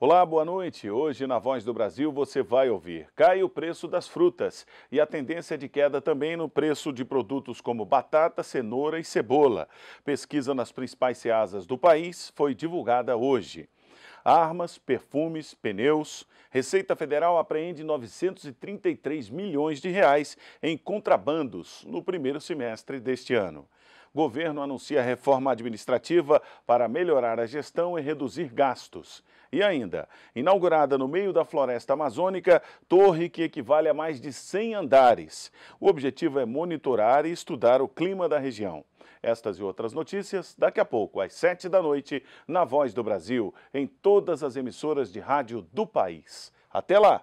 Olá, boa noite. Hoje na Voz do Brasil você vai ouvir: cai o preço das frutas e a tendência de queda também no preço de produtos como batata, cenoura e cebola. Pesquisa nas principais ceasas do país foi divulgada hoje. Armas, perfumes, pneus. Receita Federal apreende 933 milhões de reais em contrabandos no primeiro semestre deste ano. Governo anuncia reforma administrativa para melhorar a gestão e reduzir gastos. E ainda, inaugurada no meio da floresta amazônica, torre que equivale a mais de 100 andares. O objetivo é monitorar e estudar o clima da região. Estas e outras notícias daqui a pouco, às 7 da noite, na Voz do Brasil, em todas as emissoras de rádio do país. Até lá!